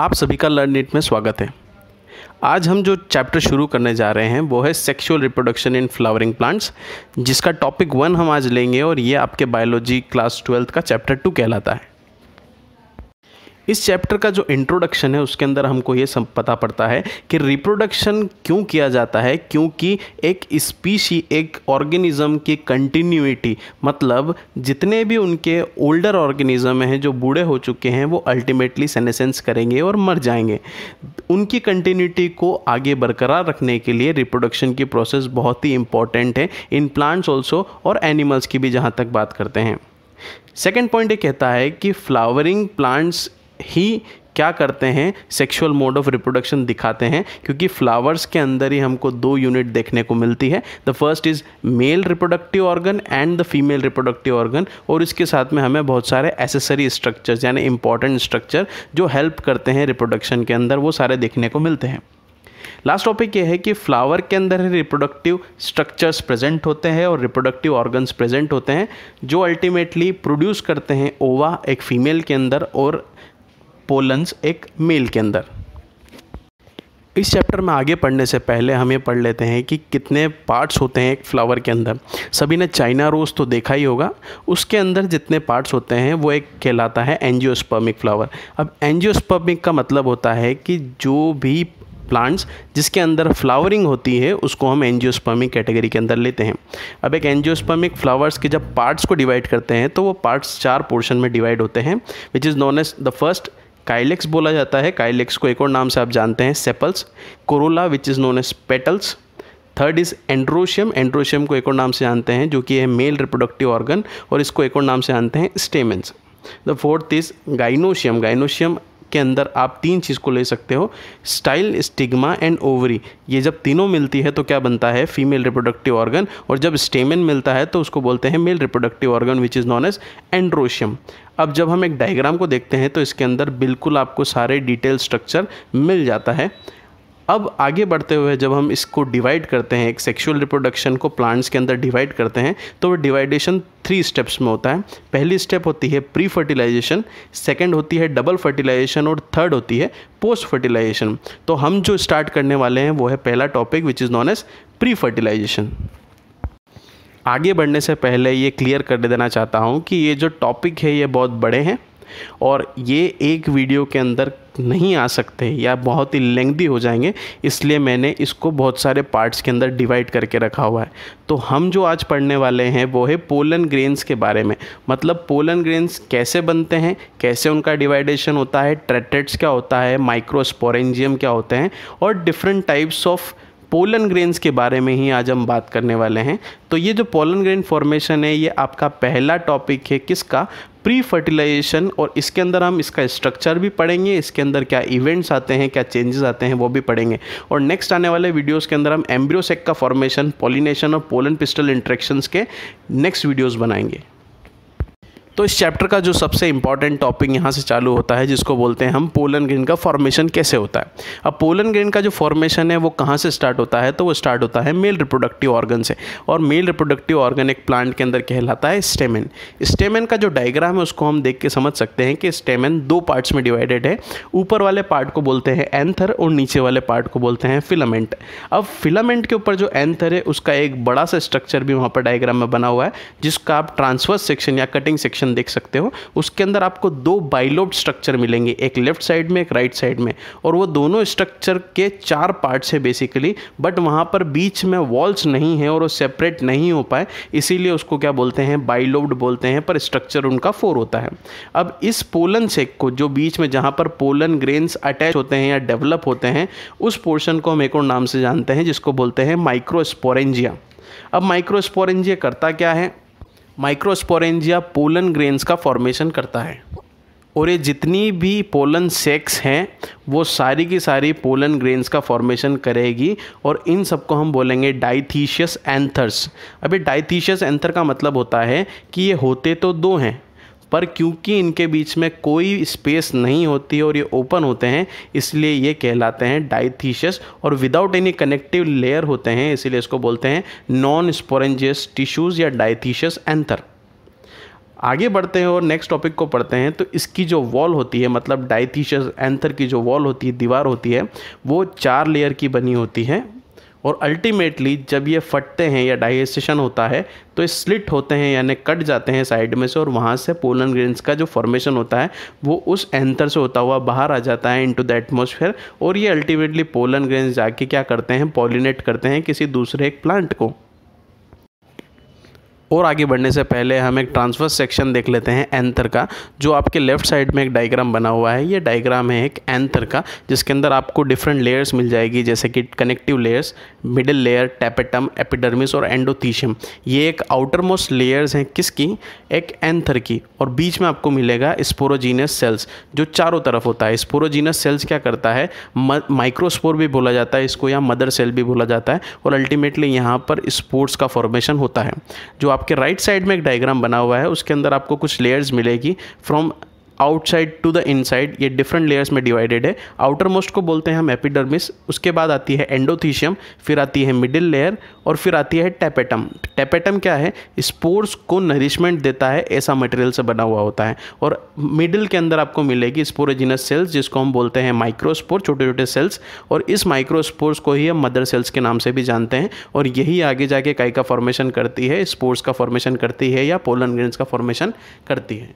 आप सभी का लर्न इट में स्वागत है आज हम जो चैप्टर शुरू करने जा रहे हैं वो है sexual reproduction in flowering plants जिसका टॉपिक वन हम आज लेंगे और ये आपके बायोलॉजी क्लास ट्वेल्थ का चैप्टर टू कहलाता है इस चैप्टर का जो इंट्रोडक्शन है उसके अंदर हमको ये सब पता पड़ता है कि रिप्रोडक्शन क्यों किया जाता है क्योंकि एक स्पीशी एक ऑर्गेनिज़म की कंटिन्यूटी मतलब जितने भी उनके ओल्डर ऑर्गेनिज़म हैं जो बूढ़े हो चुके हैं वो अल्टीमेटली सेनेसेंस करेंगे और मर जाएंगे उनकी कंटिन्यूटी को आगे बरकरार रखने के लिए रिप्रोडक्शन की प्रोसेस बहुत ही इंपॉर्टेंट है इन प्लांट्स ऑल्सो और एनिमल्स की भी जहाँ तक बात करते हैं सेकेंड पॉइंट ये कहता है कि फ्लावरिंग प्लांट्स ही क्या करते हैं सेक्सुअल मोड ऑफ रिप्रोडक्शन दिखाते हैं क्योंकि फ्लावर्स के अंदर ही हमको दो यूनिट देखने को मिलती है the first is male reproductive organ and the female reproductive organ और इसके साथ में हमें बहुत सारे एसेसरी स्ट्रक्चर्स यानी इंपॉर्टेंट स्ट्रक्चर जो हेल्प करते हैं रिप्रोडक्शन के अंदर वो सारे देखने को मिलते हैं लास्ट टॉपिक ये है कि फ्लावर के अंदर ही रिप्रोडक्टिव स्ट्रक्चर्स प्रेजेंट होते हैं और रिप्रोडक्टिव ऑर्गन्स प्रेजेंट होते हैं जो अल्टीमेटली प्रोड्यूस करते हैं ओवा एक फीमेल के अंदर और पोलन्स एक मेल के अंदर इस चैप्टर में आगे पढ़ने से पहले हम ये पढ़ लेते हैं कि कितने पार्ट्स होते हैं एक फ्लावर के अंदर सभी ने चाइना रोज़ तो देखा ही होगा उसके अंदर जितने पार्ट्स होते हैं वो एक कहलाता है एनजियोस्पर्मिक फ्लावर अब एनजियोस्पर्मिक का मतलब होता है कि जो भी प्लांट्स जिसके अंदर फ्लावरिंग होती है उसको हम एनजियोस्पर्मिक कैटेगरी के अंदर लेते हैं अब एक एनजियोस्पर्मिक फ्लावर्स के जब पार्ट्स को डिवाइड करते हैं तो वो पार्ट्स चार पोर्शन में डिवाइड होते हैं which is known as the first calyx बोला जाता है काइलेक्स को एक और नाम से आप जानते हैं sepals corolla which is known as petals third is androecium androecium को एक और नाम से जानते हैं जो कि है मेल रिप्रोडक्टिव ऑर्गन और इसको एक और नाम से जानते हैं stamens the fourth is gynoecium gynoecium के अंदर आप तीन चीज़ को ले सकते हो स्टाइल स्टिग्मा एंड ओवरी ये जब तीनों मिलती है तो क्या बनता है फीमेल रिप्रोडक्टिव ऑर्गन और जब स्टेमन मिलता है तो उसको बोलते हैं male reproductive organ which is known as androecium अब जब हम एक डायग्राम को देखते हैं तो इसके अंदर बिल्कुल आपको सारे डिटेल स्ट्रक्चर मिल जाता है अब आगे बढ़ते हुए जब हम इसको डिवाइड करते हैं एक सेक्सुअल रिप्रोडक्शन को प्लांट्स के अंदर डिवाइड करते हैं तो वो डिवाइडेशन थ्री स्टेप्स में होता है पहली स्टेप होती है प्री फर्टिलाइजेशन सेकेंड होती है डबल फर्टिलाइजेशन और थर्ड होती है पोस्ट फर्टिलाइजेशन तो हम जो स्टार्ट करने वाले हैं वो है पहला topic which is known as pre fertilization आगे बढ़ने से पहले ये क्लियर कर देना चाहता हूँ कि ये जो टॉपिक है ये बहुत बड़े हैं और ये एक वीडियो के अंदर नहीं आ सकते या बहुत ही लेंदी हो जाएंगे इसलिए मैंने इसको बहुत सारे पार्ट्स के अंदर डिवाइड करके रखा हुआ है तो हम जो आज पढ़ने वाले हैं वो है पोलन ग्रेन्स के बारे में मतलब पोलन ग्रेन्स कैसे बनते हैं कैसे उनका डिवाइडेशन होता है ट्रेटेट्स क्या होता है माइक्रोस्पोरेंजियम क्या होते हैं और different types of pollen grains के बारे में ही आज हम बात करने वाले हैं तो ये जो पोलन ग्रेन फॉर्मेशन है ये आपका पहला टॉपिक है किसका प्री फर्टिलाइजेशन और इसके अंदर हम इसका स्ट्रक्चर भी पढ़ेंगे इसके अंदर क्या इवेंट्स आते हैं क्या चेंजेस आते हैं वो भी पढ़ेंगे और नेक्स्ट आने वाले वीडियोस के अंदर हम एम्ब्रियोसेक का फॉर्मेशन पॉलिनेशन और पोलन पिस्टल इंट्रेक्शन के नेक्स्ट वीडियोस बनाएंगे तो इस चैप्टर का जो सबसे इंपॉर्टेंट टॉपिक यहाँ से चालू होता है जिसको बोलते हैं हम पोलन ग्रेन का फॉर्मेशन कैसे होता है अब पोलन ग्रेन का जो फॉर्मेशन है वो कहाँ से स्टार्ट होता है तो वो स्टार्ट होता है मेल रिप्रोडक्टिव ऑर्गन से और मेल रिप्रोडक्टिव ऑर्गन एक प्लांट के अंदर कहलाता है स्टेमिन स्टेमन का जो डायग्राम है उसको हम देख के समझ सकते हैं कि स्टेमिन दो पार्ट्स में डिवाइडेड है ऊपर वाले पार्ट को बोलते हैं एंथर और नीचे वाले पार्ट को बोलते हैं फिलामेंट अब फिलामेंट के ऊपर जो एंथर है उसका एक बड़ा सा स्ट्रक्चर भी वहाँ पर डायग्राम में बना हुआ है जिसका आप ट्रांसफर्स सेक्शन या कटिंग सेक्शन सेक्शन देख सकते हो उसके अंदर आपको दो बाइलोब स्ट्रक्चर मिलेंगे एक लेफ्ट साइड में एक राइट साइड में और वो दोनों स्ट्रक्चर के चार पार्ट्स है बेसिकली बट वहाँ पर बीच में वॉल्स नहीं है और वो सेपरेट नहीं हो पाए इसीलिए उसको क्या बोलते हैं बाइलोब्ड बोलते हैं पर स्ट्रक्चर उनका फोर होता है अब इस पोलन सेक को जो बीच में जहाँ पर पोलन ग्रेन्स अटैच होते हैं या डेवलप होते हैं उस पोर्शन को हम एक और नाम से जानते हैं जिसको बोलते हैं माइक्रोस्पोरेंजिया अब माइक्रोस्पोरेंजिया करता क्या है माइक्रोस्पोरेंजिया पोलन ग्रेन्स का फॉर्मेशन करता है और ये जितनी भी पोलन सेक्स हैं वो सारी की सारी पोलन ग्रेन्स का फॉर्मेशन करेगी और इन सबको हम बोलेंगे डाइथीशियस एंथर्स अभी डाइथीशियस एंथर का मतलब होता है कि ये होते तो दो हैं पर क्योंकि इनके बीच में कोई स्पेस नहीं होती और ये ओपन होते हैं इसलिए ये कहलाते हैं डाइथीशियस और विदाउट एनी कनेक्टिव लेयर होते हैं इसीलिए इसको बोलते हैं नॉन स्पोरेंजियस टिश्यूज़ या डाइथीशियस एंथर आगे बढ़ते हैं और नेक्स्ट टॉपिक को पढ़ते हैं तो इसकी जो वॉल होती है मतलब डाइथीशियस एंथर की जो वॉल होती है दीवार होती है वो चार लेयर की बनी होती है और अल्टीमेटली जब ये फटते हैं या डाइजेशन होता है तो ये स्लिट होते हैं यानी कट जाते हैं साइड में से और वहाँ से पोलन ग्रेन्स का जो फॉर्मेशन होता है वो उस एंथर से होता हुआ बाहर आ जाता है इनटू द एटमोसफेयर और ये अल्टीमेटली पोलन ग्रेन्स जाके क्या करते हैं पॉलिनेट करते हैं किसी दूसरे एक प्लांट को और आगे बढ़ने से पहले हम एक ट्रांसफर सेक्शन देख लेते हैं एंथर का जो आपके लेफ्ट साइड में एक डायग्राम बना हुआ है ये डायग्राम है एक एंथर का जिसके अंदर आपको डिफरेंट लेयर्स मिल जाएगी जैसे कि connective layers middle layer tapetum epidermis और एंडोथीशियम ये एक आउटर मोस्ट लेयर्स हैं किसकी एक एंथर की और बीच में आपको मिलेगा स्पोरोजीनस सेल्स जो चारों तरफ होता है स्पोरोजीनस सेल्स क्या करता है माइक्रोस्पोर भी बोला जाता है इसको या मदर सेल भी बोला जाता है और अल्टीमेटली यहाँ पर स्पोर्ट्स का फॉर्मेशन होता है जो आप आपके राइट साइड में एक डायग्राम बना हुआ है उसके अंदर आपको कुछ लेयर्स मिलेगी from outside to the inside ये डिफरेंट लेयर्स में डिवाइडेड है आउटर मोस्ट को बोलते हैं हम एपिडर्मिस उसके बाद आती है एंडोथीशियम फिर आती है मिडिल लेयर और फिर आती है टैपेटम टैपेटम क्या है स्पोर्स को नरिशमेंट देता है ऐसा मटेरियल से बना हुआ होता है और मिडिल के अंदर आपको मिलेगी स्पोरेजिनस सेल्स जिसको हम बोलते हैं माइक्रोस्पोर छोटे छोटे सेल्स और इस माइक्रोस्पोर्स को ही हम मदर सेल्स के नाम से भी जानते हैं और यही आगे जाके काई का फॉर्मेशन करती है स्पोर्स का फॉर्मेशन करती है या पोलन ग्रेन्स का फॉर्मेशन करती है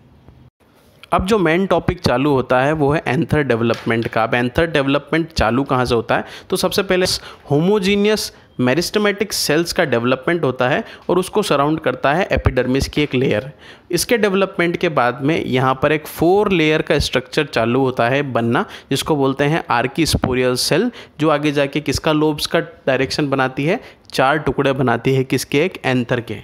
अब जो मेन टॉपिक चालू होता है वो है एंथर डेवलपमेंट का अब एंथर डेवलपमेंट चालू कहाँ से होता है तो सबसे पहले होमोजीनियस मेरिस्टमेटिक सेल्स का डेवलपमेंट होता है और उसको सराउंड करता है एपिडर्मिस की एक लेयर इसके डेवलपमेंट के बाद में यहाँ पर एक फोर लेयर का स्ट्रक्चर चालू होता है बनना जिसको बोलते हैं आर्की स्पोरियल सेल जो आगे जाके किसका लोब्स का डायरेक्शन बनाती है चार टुकड़े बनाती है किसके एक एंथर के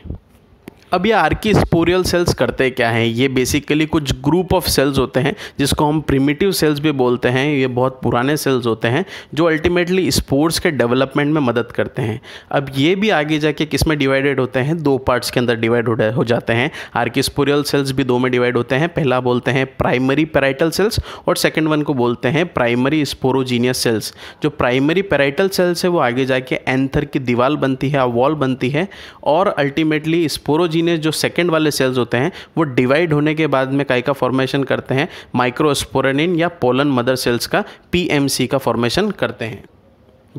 अब ये आर्की स्पोरियल सेल्स करते क्या हैं ये बेसिकली कुछ ग्रुप ऑफ सेल्स होते हैं जिसको हम प्रिमिटिव सेल्स भी बोलते हैं ये बहुत पुराने सेल्स होते हैं जो अल्टीमेटली स्पोर्ट्स के डेवलपमेंट में मदद करते हैं अब ये भी आगे जाके किस में डिवाइडेड होते हैं दो पार्ट्स के अंदर डिवाइड हो जाते हैं आर्की स्पोरियल सेल्स भी दो में डिवाइड होते हैं पहला बोलते हैं प्राइमरी पेराइटल सेल्स और सेकेंड वन को बोलते हैं प्राइमरी स्पोरोजीनियस सेल्स जो प्राइमरी पेराइटल सेल्स है वो आगे जाके एंथर की दीवार बनती है वॉल बनती है और अल्टीमेटली स्पोरोजीन बॉडी जो सेकेंड वाले सेल्स होते हैं वो डिवाइड होने के बाद में काई का फॉर्मेशन करते हैं माइक्रोस्पोरेनिन या पोलन मदर सेल्स का पी का फॉर्मेशन करते हैं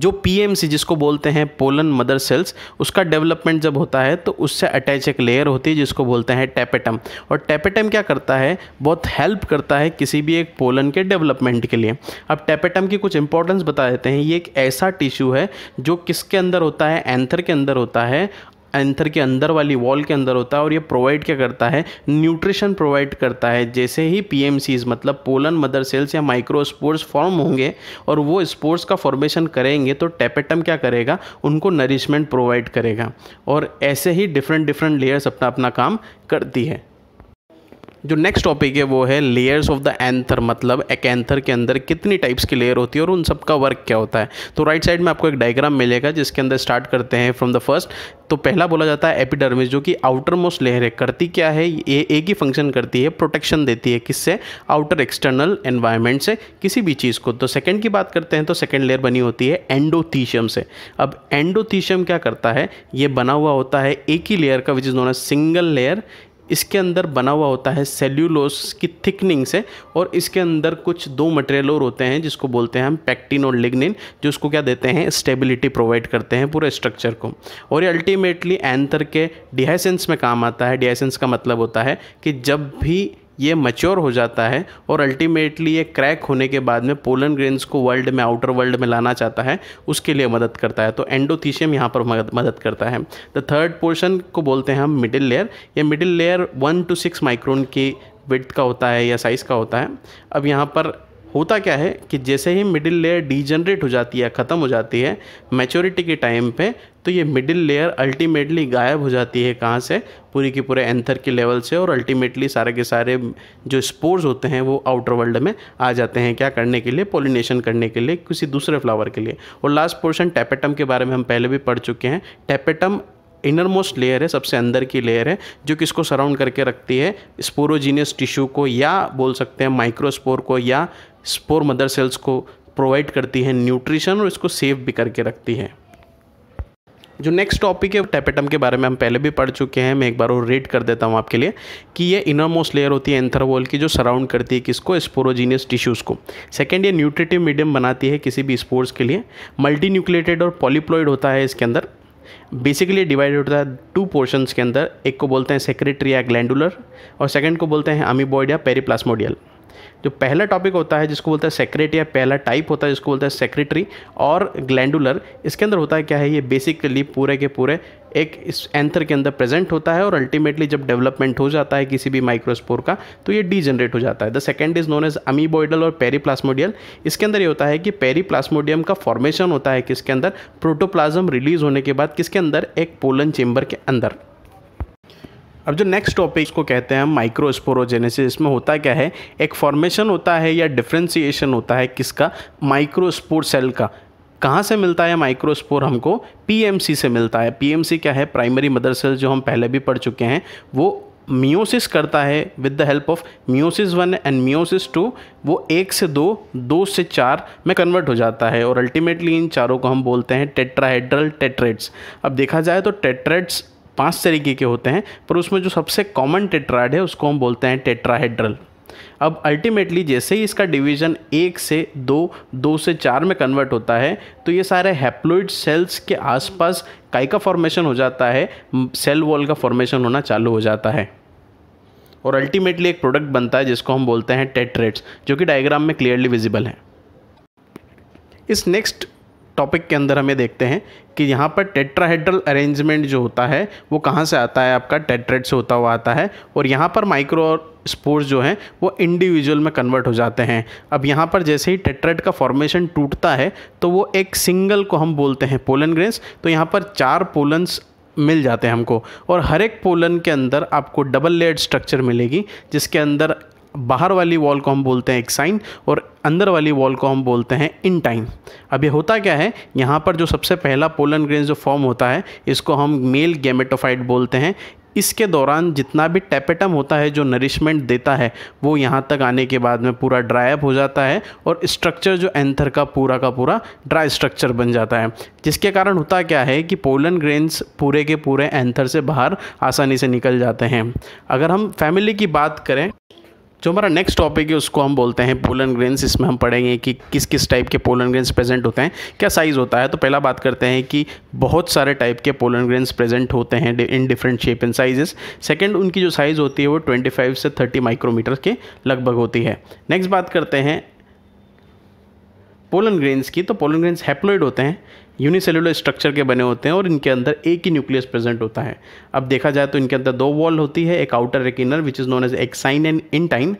जो पी जिसको बोलते हैं पोलन मदर सेल्स उसका डेवलपमेंट जब होता है तो उससे अटैच एक लेयर होती है जिसको बोलते हैं टैपेटम और टैपेटम क्या करता है बहुत हेल्प करता है किसी भी एक पोलन के डेवलपमेंट के लिए अब टैपेटम की कुछ इंपॉर्टेंस बता देते हैं ये एक ऐसा टिश्यू है जो किसके अंदर होता है एंथर के अंदर होता है एंथर के अंदर वाली वॉल के अंदर होता है और ये प्रोवाइड क्या करता है न्यूट्रिशन प्रोवाइड करता है जैसे ही पी मतलब पोलन मदर सेल्स या माइक्रोस्पोर्स फॉर्म होंगे और वो स्पोर्ट्स का फॉर्मेशन करेंगे तो टेपेटम क्या करेगा उनको नरिशमेंट प्रोवाइड करेगा और ऐसे ही डिफरेंट डिफरेंट लेयर्स अपना अपना काम करती है जो नेक्स्ट टॉपिक है वो है लेयर्स ऑफ द एंथर मतलब एक एंथर के अंदर कितनी टाइप्स की लेयर होती है और उन सब का वर्क क्या होता है तो राइट साइड में आपको एक डायग्राम मिलेगा जिसके अंदर स्टार्ट करते हैं फ्रॉम द फर्स्ट तो पहला बोला जाता है एपिडर्मिस जो कि आउटर मोस्ट लेयर है करती क्या है ये एक ही फंक्शन करती है प्रोटेक्शन देती है किससे आउटर एक्सटर्नल एनवायरमेंट से किसी भी चीज़ को तो सेकेंड की बात करते हैं तो सेकेंड लेयर बनी होती है एंडोथीशियम से अब एंडोथीशियम क्या करता है ये बना हुआ होता है एक ही लेयर का which is known single layer इसके अंदर बना हुआ होता है सेल्यूलोस की थिकनिंग से और इसके अंदर कुछ दो मटेरियल और होते हैं जिसको बोलते हैं हम पैक्टिन और लिग्निन जो उसको क्या देते हैं स्टेबिलिटी प्रोवाइड करते हैं पूरे स्ट्रक्चर को और ये अल्टीमेटली एंथर के डिहाइसेंस में काम आता है डिहाइसेंस का मतलब होता है कि जब भी ये मच्योर हो जाता है और अल्टीमेटली ये क्रैक होने के बाद में पोलन ग्रेन्स को वर्ल्ड में आउटर वर्ल्ड में लाना चाहता है उसके लिए मदद करता है तो एंडोथीशियम यहाँ पर मदद करता है द थर्ड पोर्शन को बोलते हैं हम मिडिल लेयर ये middle layer one two six micron की विथ का होता है या साइज़ का होता है अब यहाँ पर होता क्या है कि जैसे ही मिडिल लेयर डीजनरेट हो जाती है ख़त्म हो जाती है मेचोरिटी के टाइम पे तो ये मिडिल लेयर अल्टीमेटली गायब हो जाती है कहाँ से पूरी की पूरे एंथर के लेवल से और अल्टीमेटली सारे के सारे जो स्पोर्स होते हैं वो आउटर वर्ल्ड में आ जाते हैं क्या करने के लिए पोलिनेशन करने के लिए किसी दूसरे फ्लावर के लिए और लास्ट पोर्शन टैपेटम के बारे में हम पहले भी पढ़ चुके हैं टैपेटम इनर मोस्ट लेयर है सबसे अंदर की लेयर है जो किसको सराउंड करके रखती है स्पोरोजीनियस टिश्यू को या बोल सकते हैं माइक्रोस्पोर को या स्पोर मदर सेल्स को प्रोवाइड करती है न्यूट्रिशन और इसको सेव भी करके रखती है जो नेक्स्ट टॉपिक है टैपेटम के बारे में हम पहले भी पढ़ चुके हैं मैं एक बार और रेड कर देता हूँ आपके लिए कि ये इनर मोस्ट लेयर होती है एंथरवॉल की जो सराउंड करती है किसको स्पोरोजीनियस टिश्यूज़ को सेकेंड ये न्यूट्रिटिव मीडियम बनाती है किसी भी स्पोर्ट्स के लिए मल्टी न्यूक्लेटेड और पॉलीप्लॉइड होता है इसके अंदर बेसिकली डिवाइड होता है टू पोर्शंस के अंदर एक को बोलते हैं सेक्रेटरी या ग्लैंडुलर और सेकंड को बोलते हैं अमीबॉइड या पेरीप्लास्मोडियल जो पहला टॉपिक होता है जिसको बोलता है सेक्रेट या पहला टाइप होता है जिसको बोलता है सेक्रेटरी और ग्लैंडुलर इसके अंदर होता है क्या है ये बेसिकली पूरे के पूरे एक इस एंथर के अंदर प्रेजेंट होता है और अल्टीमेटली जब डेवलपमेंट हो जाता है किसी भी माइक्रोस्पोर का तो ये डीजनरेट हो जाता है the second is known as amoeboidal और पेरीप्लास्मोडियल इसके अंदर ये होता है कि पेरीप्लास्मोडियम का फॉर्मेशन होता है किसके अंदर प्रोटोप्लाज्म रिलीज होने के बाद किसके अंदर एक पोलन चेंबर के अंदर अब जो नेक्स्ट टॉपिक को कहते हैं हम माइक्रोस्पोरोजेनेसिस इसमें होता क्या है एक फॉर्मेशन होता है या डिफ्रेंसीशन होता है किसका माइक्रोस्पोर सेल का कहाँ से मिलता है माइक्रोस्पोर हमको पीएमसी से मिलता है पीएमसी क्या है प्राइमरी मदर सेल जो हम पहले भी पढ़ चुके हैं वो मियोसिस करता है with the help of meiosis one and meiosis two वो एक से दो दो से चार में कन्वर्ट हो जाता है और अल्टीमेटली इन चारों को हम बोलते हैं टेट्राहेड्रल टेट्रेट्स अब देखा जाए तो टेट्रेट्स पांच तरीके के होते हैं पर उसमें जो सबसे कॉमन टेट्राइड है उसको हम बोलते हैं टेट्राहेड्रल अब अल्टीमेटली जैसे ही इसका डिवीज़न एक से दो दो से चार में कन्वर्ट होता है तो ये सारे हैप्लोइड सेल्स के आसपास काई का फॉर्मेशन हो जाता है सेल वॉल का फॉर्मेशन होना चालू हो जाता है और अल्टीमेटली एक प्रोडक्ट बनता है जिसको हम बोलते हैं टेट्रेट्स जो कि डायग्राम में क्लियरली विजिबल है इस नेक्स्ट टॉपिक के अंदर हमें देखते हैं कि यहाँ पर टेट्राहेड्रल अरेंजमेंट जो होता है वो कहाँ से आता है आपका टेट्रेट से होता हुआ आता है और यहाँ पर माइक्रो स्पोर्स जो हैं वो इंडिविजुअल में कन्वर्ट हो जाते हैं अब यहाँ पर जैसे ही टेट्रेट का फॉर्मेशन टूटता है तो वो एक सिंगल को हम बोलते हैं पोलन ग्रेन्स तो यहाँ पर चार पोलन्स मिल जाते हैं हमको और हर एक पोलन के अंदर आपको डबल लेयर स्ट्रक्चर मिलेगी जिसके अंदर बाहर वाली वॉल को हम बोलते हैं एक्साइन और अंदर वाली वॉल को हम बोलते हैं इन टाइम अब ये होता क्या है यहाँ पर जो सबसे पहला पोलन ग्रेन जो फॉर्म होता है इसको हम मेल गेमेटोफाइट बोलते हैं इसके दौरान जितना भी टैपेटम होता है जो नरिशमेंट देता है वो यहाँ तक आने के बाद में पूरा ड्राई अप हो जाता है और स्ट्रक्चर जो एंथर का पूरा का पूरा ड्राई स्ट्रक्चर बन जाता है जिसके कारण होता क्या है कि पोलन ग्रेन्स पूरे के पूरे एंथर से बाहर आसानी से निकल जाते हैं अगर हम फैमिली की बात करें जो हमारा नेक्स्ट टॉपिक है उसको हम बोलते हैं पोलन ग्रेन्स इसमें हम पढ़ेंगे कि किस किस टाइप के पोलन ग्रेन्स प्रेजेंट होते हैं क्या साइज़ होता है तो पहला बात करते हैं कि बहुत सारे टाइप के पोलन ग्रेन्स प्रेजेंट होते हैं in different shape and sizes second उनकी जो साइज़ होती है वो ट्वेंटी से थर्टी माइक्रोमीटर के लगभग होती है नेक्स्ट बात करते हैं पोलन ग्रेन्स की तो पोलन ग्रेन्स हैप्लोइड होते हैं यूनिसेलुलर स्ट्रक्चर के बने होते हैं और इनके अंदर एक ही न्यूक्लियस प्रेजेंट होता है अब देखा जाए तो इनके अंदर दो वॉल होती है एक आउटर एक inner which is known as exine and intine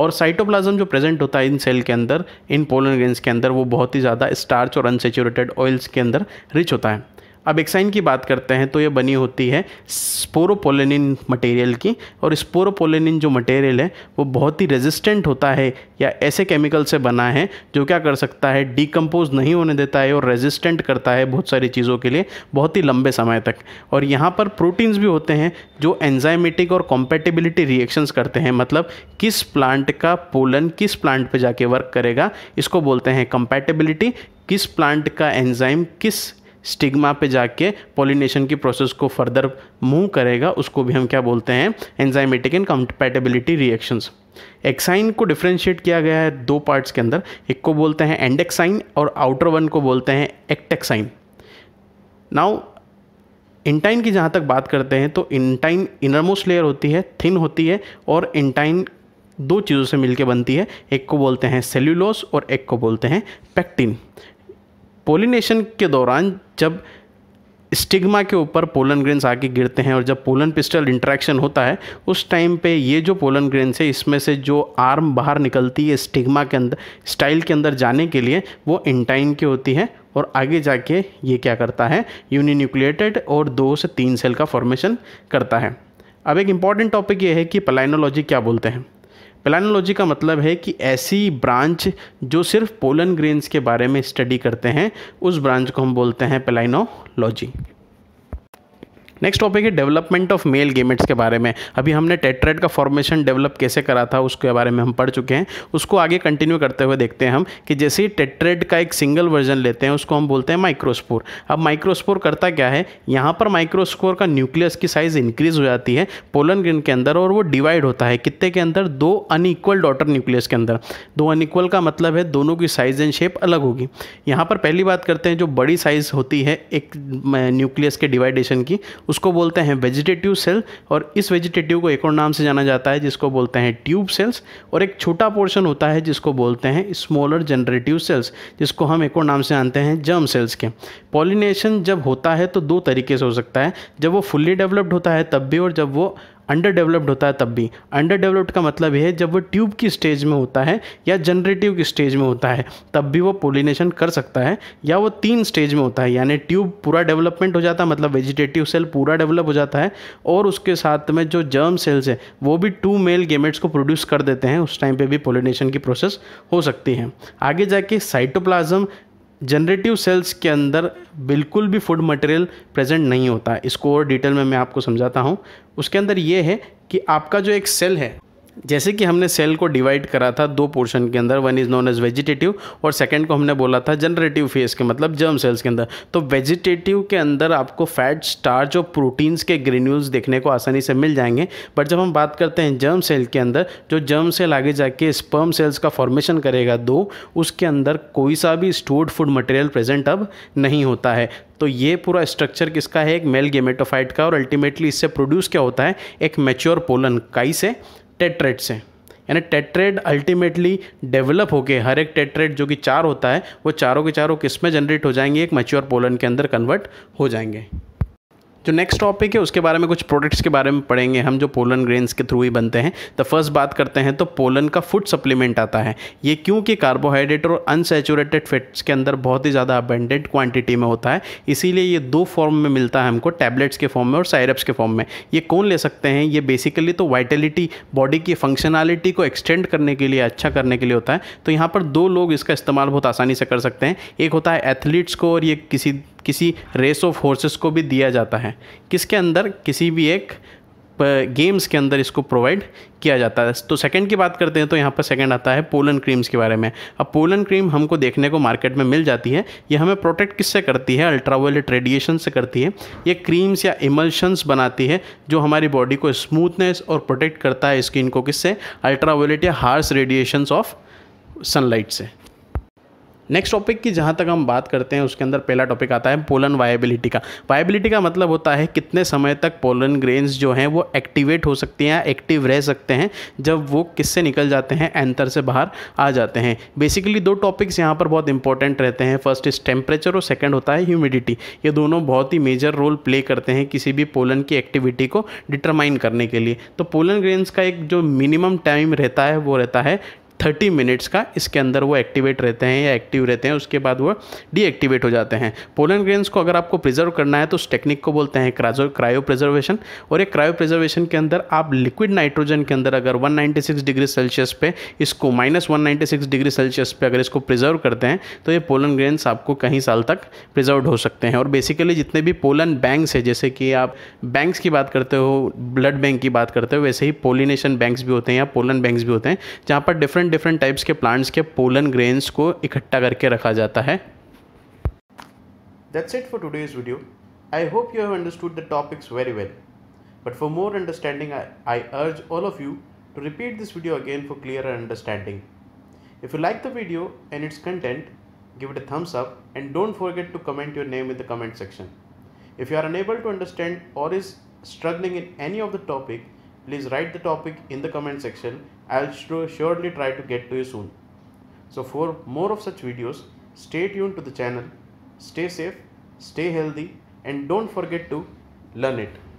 और साइटोप्लाज्म जो प्रेजेंट होता है इन सेल के अंदर इन पोलन ग्रेन्स के अंदर वो बहुत ही ज़्यादा स्टार्च और अनसेचुरेटेड ऑयल्स के अंदर रिच होता है अब एक्साइन की बात करते हैं तो ये बनी होती है स्पोरोपोलेनिन मटेरियल की और स्पोरोपोलेनिन जो मटेरियल है वो बहुत ही रेजिस्टेंट होता है या ऐसे केमिकल से बना है जो क्या कर सकता है डिकम्पोज नहीं होने देता है और रेजिस्टेंट करता है बहुत सारी चीज़ों के लिए बहुत ही लंबे समय तक और यहाँ पर प्रोटीन्स भी होते हैं जो एंजाइमेटिक और कॉम्पेटेबिलिटी रिएक्शंस करते हैं मतलब किस प्लांट का पोलन किस प्लांट पर जाके वर्क करेगा इसको बोलते हैं कंपेटेबिलिटी किस प्लांट का एंजाइम किस स्टिग्मा पे जाके पोलिनेशन की प्रोसेस को फर्दर मूव करेगा उसको भी हम क्या बोलते हैं enzymatic and compatibility reactions exine को डिफ्रेंशिएट किया गया है दो पार्ट्स के अंदर एक को बोलते हैं एंडेक्साइन और आउटर वन को बोलते हैं एक्टेक्साइन नाउ इंटाइन की जहाँ तक बात करते हैं तो इंटाइन इनरमोस्ट लेयर होती है थिन होती है और इंटाइन दो चीज़ों से मिलकर बनती है एक को बोलते हैं सेल्यूलोस और एक को बोलते हैं पैक्टिन पोलिनेशन के दौरान जब स्टिग्मा के ऊपर पोलन ग्रेन्स आके गिरते हैं और जब पोलन पिस्टल इंट्रैक्शन होता है उस टाइम पे ये जो पोलन ग्रेन्स है इसमें से जो आर्म बाहर निकलती है स्टिग्मा के अंदर स्टाइल के अंदर जाने के लिए वो इंटाइन की होती है और आगे जाके ये क्या करता है यूनिन्यूक्लिएटेड और दो से तीन सेल का फॉर्मेशन करता है अब एक इम्पॉर्टेंट टॉपिक ये है कि पलाइनोलॉजी क्या बोलते हैं प्लानोलॉजी का मतलब है कि ऐसी ब्रांच जो सिर्फ पोलन ग्रेन्स के बारे में स्टडी करते हैं उस ब्रांच को हम बोलते हैं प्लानोलॉजी नेक्स्ट टॉपिक है डेवलपमेंट ऑफ मेल गेमेट्स के बारे में अभी हमने टेट्रेड का फॉर्मेशन डेवलप कैसे करा था उसके बारे में हम पढ़ चुके हैं उसको आगे कंटिन्यू करते हुए देखते हैं हम कि जैसे ही टेट्रेड का एक सिंगल वर्जन लेते हैं उसको हम बोलते हैं माइक्रोस्पोर अब माइक्रोस्पोर करता क्या है यहाँ पर माइक्रोस्पोर का न्यूक्लियस की साइज़ इंक्रीज हो जाती है पोलन ग्रिन के अंदर और वो डिवाइड होता है कितने के अंदर दो अनइक्वल डॉटर न्यूक्लियस के अंदर दो अनइक्वल का मतलब है दोनों की साइज़ एंड शेप अलग होगी यहाँ पर पहली बात करते हैं जो बड़ी साइज़ होती है एक न्यूक्लियस के डिवाइडेशन की उसको बोलते हैं वेजिटेटिव सेल और इस वेजिटेटिव को एक और नाम से जाना जाता है जिसको बोलते हैं ट्यूब सेल्स और एक छोटा पोर्शन होता है जिसको बोलते हैं स्मॉलर जनरेटिव सेल्स जिसको हम एक और नाम से जानते हैं जर्म सेल्स के पॉलिनेशन जब होता है तो दो तरीके से हो सकता है जब वो फुल्ली डेवलप्ड होता है तब भी और जब वो अंडर डेवलप्ड होता है तब भी अंडर डेवलप्ड का मतलब यह है जब वो ट्यूब की स्टेज में होता है या जनरेटिव की स्टेज में होता है तब भी वो पोलिनेशन कर सकता है या वो तीन स्टेज में होता है यानी ट्यूब पूरा डेवलपमेंट हो जाता है मतलब वेजिटेटिव सेल पूरा डेवलप हो जाता है और उसके साथ में जो जर्म सेल्स है वो भी टू मेल गेमेट्स को प्रोड्यूस कर देते हैं उस टाइम पर भी पोलिनेशन की प्रोसेस हो सकती है आगे जाके साइटोप्लाज्म जनरेटिव सेल्स के अंदर बिल्कुल भी फूड मटेरियल प्रेजेंट नहीं होता इसको और डिटेल में मैं आपको समझाता हूँ उसके अंदर ये है कि आपका जो एक सेल है जैसे कि हमने सेल को डिवाइड करा था दो पोर्शन के अंदर one is known as vegetative और सेकंड को हमने बोला था जनरेटिव फेस के मतलब जर्म सेल्स के अंदर तो वेजिटेटिव के अंदर आपको फैट स्टार्च और प्रोटीन्स के ग्रेन्यूल्स देखने को आसानी से मिल जाएंगे बट जब हम बात करते हैं जर्म सेल के अंदर जो जर्म सेल आगे जाके स्पर्म सेल्स का फॉर्मेशन करेगा दो उसके अंदर कोई सा भी स्टोर्ड फूड मटेरियल प्रेजेंट अब नहीं होता है तो ये पूरा स्ट्रक्चर किसका है एक मेल गेमेटोफाइट का और अल्टीमेटली इससे प्रोड्यूस क्या होता है एक मेच्योर पोलन काई से टेट्रेड से यानी टेट्रेड अल्टीमेटली डेवलप होके हर एक टेट्रेड जो कि चार होता है वो चारों के चारों किस में जनरेट हो जाएंगे एक मैच्योर पोलन के अंदर कन्वर्ट हो जाएंगे जो नेक्स्ट टॉपिक है उसके बारे में कुछ प्रोडक्ट्स के बारे में पढ़ेंगे हम जो पोलन ग्रेन्स के थ्रू ही बनते हैं तो फर्स्ट बात करते हैं तो पोलन का फूड सप्लीमेंट आता है ये क्योंकि कार्बोहाइड्रेट और अनसेचुरेटेड फैट्स के अंदर बहुत ही ज़्यादा अबेंडेंट क्वांटिटी में होता है इसीलिए ये दो फॉर्म में मिलता है हमको टैबलेट्स के फॉर्म में और साइरप्स के फॉर्म में ये कौन ले सकते हैं ये बेसिकली तो वाइटेलिटी बॉडी की फंक्शनैलिटी को एक्सटेंड करने के लिए अच्छा करने के लिए होता है तो यहाँ पर दो लोग इसका इस्तेमाल बहुत आसानी से कर सकते हैं एक होता है एथलीट्स को और ये किसी किसी रेस ऑफ हॉर्सेस को भी दिया जाता है किसके अंदर किसी भी एक गेम्स के अंदर इसको प्रोवाइड किया जाता है तो सेकंड की बात करते हैं तो यहाँ पर सेकंड आता है पोलन क्रीम्स के बारे में अब पोलन क्रीम हमको देखने को मार्केट में मिल जाती है ये हमें प्रोटेक्ट किससे करती है अल्ट्रावायलेट रेडिएशन से करती है ये क्रीम्स या इमल्शंस बनाती है जो हमारी बॉडी को स्मूथनेस और प्रोटेक्ट करता है स्किन को किससे अल्ट्रावायलेट या हार्स रेडिएशंस ऑफ सनलाइट से नेक्स्ट टॉपिक की जहाँ तक हम बात करते हैं उसके अंदर पहला टॉपिक आता है पोलन वायबिलिटी का वायबिलिटी का मतलब होता है कितने समय तक पोलन ग्रेन्स जो हैं वो एक्टिवेट हो सकती हैं एक्टिव रह सकते हैं जब वो किससे निकल जाते हैं एंतर से बाहर आ जाते हैं बेसिकली दो टॉपिक्स यहाँ पर बहुत इंपॉर्टेंट रहते हैं फर्स्ट इज टेम्परेचर और सेकेंड होता है ह्यूमिडिटी ये दोनों बहुत ही मेजर रोल प्ले करते हैं किसी भी पोलन की एक्टिविटी को डिटरमाइन करने के लिए तो पोलन ग्रेन्स का एक जो मिनिमम टाइम रहता है वो रहता है थर्टी मिनट्स का इसके अंदर वो एक्टिवेट रहते हैं या एक्टिव रहते हैं उसके बाद वो डीएक्टिवेट हो जाते हैं पोलन ग्रेन्स को अगर आपको प्रिजर्व करना है तो उस टेक्निक को बोलते हैं क्राजो क्रायो प्रिजर्वेशन और एक क्रायो प्रिजर्वेशन के अंदर आप लिक्विड नाइट्रोजन के अंदर अगर 196 डिग्री सेल्सियस पे इसको माइनस डिग्री सेल्सियस पे अगर इसको प्रिजर्व करते हैं तो ये पोलन ग्रेन्स आपको कहीं साल तक प्रिजर्व हो सकते हैं और बेसिकली जितने भी पोलन बैंक्स है जैसे कि आप बैंक्स की बात करते हो ब्लड बैंक की बात करते हो वैसे ही पोलिनेशन बैंक्स भी होते हैं या पोलन बैंक्स भी होते हैं जहाँ पर डिफरेंट डिफरेंट डिफरेंट टाइप्स के प्लांट्स के पोलन ग्रेन्स को इकट्ठा करके रखा जाता है that's it for today's video I hope you have understood the topics very well but for more understanding I urge all of you to repeat this video again for clear understanding if you like the video and its content give it a thumbs up and don't forget to comment your name in the comment section if you are unable to understand or is struggling in any of the topic please write the topic in the comment section. I'll surely try to get to you soon. So for more of such videos, stay tuned to the channel. Stay safe, stay healthy and don't forget to learn it.